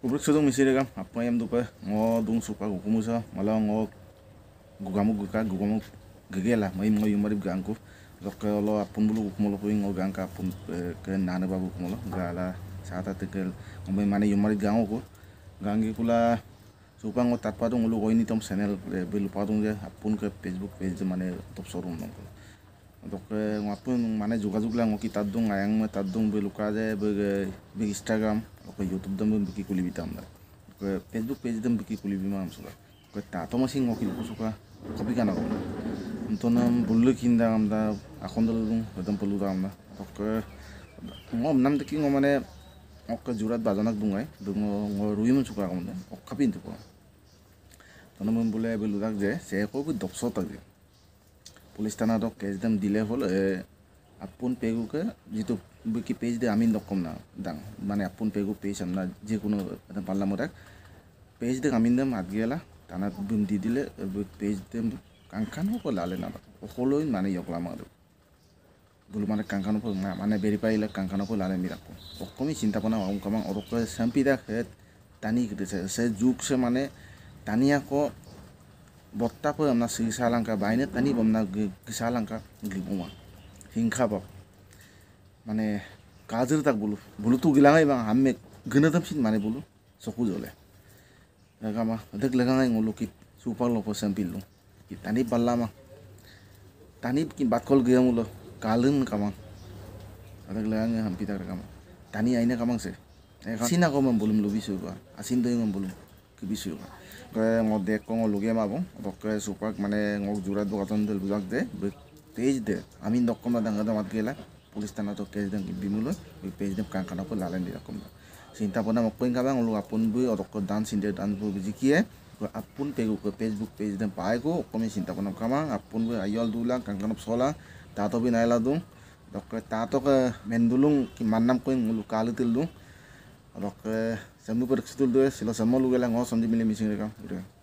ubruk misirigam apa yang dupe ngo dung suka gukumusa malah ngo gugamuk guka gugamuk gegela mai ngo yumarib gangku rokke lo apun bulu gukumolo pun ngo gangka apun eh, ke nana babu kumolo gala saat tekel ngombe mana yumarib gangu ko gangi kula supa ngo tatpa dong lu koi tom channel eh, belu padung je apun ke facebook page mana top sorong nongko দকে আপন মানে যোগাযোগ লাগ কি তার দং আয়াং মই তাত দিওঁ বে লুকা যায় বে বে ইনস্টাগ্রাম ইউটিউব দাম বে কি কুলি বিতাম না পেজ দম বে কি মই বিমা আমসু ওকে তা তো মাসিং ওকে কুসুকা কপি কানা গম তো নাম বুল্লু কিন দা আমদা আখন দল দং হদম পলু দা আমদা ওকে মম নাম দকিং ও মানে ওকে জুরাত বাজনাক বুঙাই মই ৰুই রুই মন সুকা গম দে ওকে পিন দিব তো নাম বোলে বে লুদাক যে সে কবি দপসতা পুলিচ থানাত কেচ দাম দিলে হ'ল আপোন পেগুকে যিটো কি পেজ দিয়ে আমি নকম না ডাং মানে আপোন পেগু পেজ আপনার যে কোনো পাল্লাম এক পেজ দেখ আমি দাম হাত গেলা থানাত দি দিলে পেজ দিম কাংখান হোক লালে না সকল মানে ইকলাম আৰু বোলো মানে কাংখান হোক না মানে বেড়ি পাৰিলে কাংখান হোক লালে আমি ৰাখোঁ অকমি চিন্তা পনা অকমান অৰকে চেম্পি দেখ টানি সে যুগ সে মানে টানি আকৌ বত্তা পৈ আপনার শ্রীশা লঙ্কা বাইনে কানিব আপনার গ্রীষা লঙ্কা গ্রীবমা হিংসা পাব মানে কাজের তাক বলু বলু তো গিলাঙাই বা আমি গণধমসিন মানে বলু চকু জ্বলে লেগামা অধিক লেগাঙাই মলু কি সুপার লোপ সেম্পিল লো কি টানি পাল্লামা টানি কি বাতকল গিয়া মূল কালন কামাং অধিক লেগাঙে হাম্পি তাক রেগামা টানি আইনে কামাংছে সিনা কমাম বলুম লবিছো আসিন দিয়ে বলুম বিচুর দে লগে মাব পক্ষে সুপাক মানে জোরা দোকান দল বুঝাক দে পেজ দে আমি নকম না ডাঙ্গা মাত গেলা পুলিশ থানা তো কেস দেন বিমুল ওই পেজ দেব কান কানক লালেন দিলাম চিন্তা পোনা মক কইন খাবা ওলো আপন বই অতক ডান সিন্ডে ডান জিকিয়ে আপন পেগু ফেসবুক পেজ দেন পায় গো অকমে চিন্তা পোনা খাবা আপন বই আইয়াল দুলা কান কানক সলা তাতো বি নাইলা দু ডক্টর তাতক মেন দুলুং কি মান নাম কইন ওলো কালু তিল দুঁ alors que c'est un peu de ce que tu dois, c'est là seulement l'ouvrage, on s'en dit mille missions, les gars.